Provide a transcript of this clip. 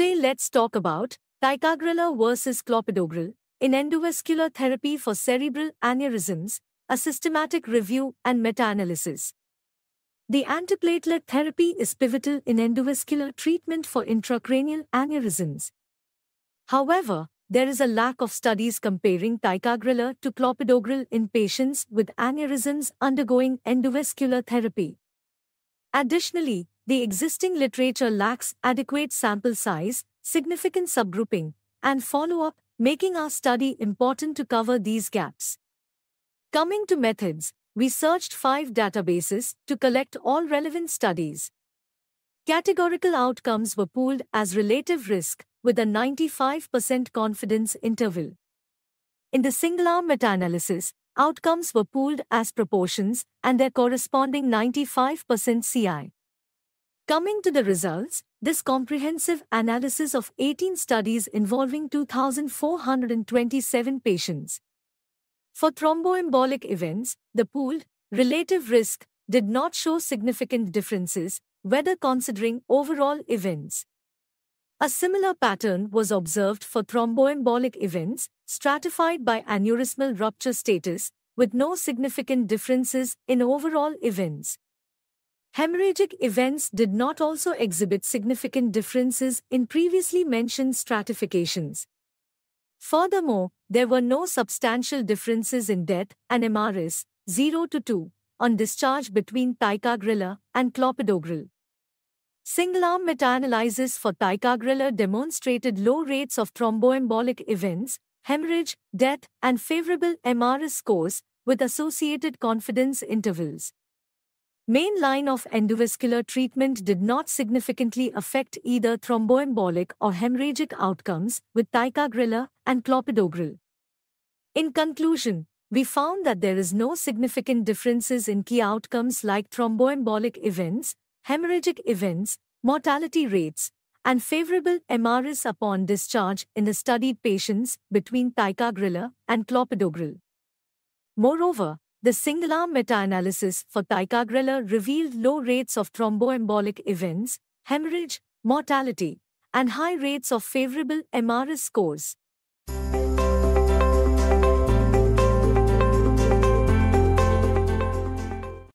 Today let's talk about ticagrelor versus clopidogrel in endovascular therapy for cerebral aneurysms, a systematic review and meta-analysis. The antiplatelet therapy is pivotal in endovascular treatment for intracranial aneurysms. However, there is a lack of studies comparing ticagrelor to clopidogrel in patients with aneurysms undergoing endovascular therapy. Additionally, the existing literature lacks adequate sample size, significant subgrouping, and follow-up, making our study important to cover these gaps. Coming to methods, we searched five databases to collect all relevant studies. Categorical outcomes were pooled as relative risk with a 95% confidence interval. In the single-arm meta-analysis, outcomes were pooled as proportions and their corresponding 95% CI. Coming to the results, this comprehensive analysis of 18 studies involving 2,427 patients. For thromboembolic events, the pooled relative risk did not show significant differences, whether considering overall events. A similar pattern was observed for thromboembolic events, stratified by aneurysmal rupture status, with no significant differences in overall events. Hemorrhagic events did not also exhibit significant differences in previously mentioned stratifications. Furthermore, there were no substantial differences in death and MRS 0 to 2 on discharge between ticagrelor and clopidogrel. Single-arm meta-analysis for ticagrelor demonstrated low rates of thromboembolic events, hemorrhage, death, and favorable MRS scores with associated confidence intervals. Main line of endovascular treatment did not significantly affect either thromboembolic or hemorrhagic outcomes with ticagrelor and clopidogrel. In conclusion, we found that there is no significant differences in key outcomes like thromboembolic events, hemorrhagic events, mortality rates, and favorable MRS upon discharge in the studied patients between ticagrelor and clopidogrel. Moreover, the single-arm meta-analysis for ticagrelor revealed low rates of thromboembolic events, hemorrhage, mortality, and high rates of favorable MRS scores.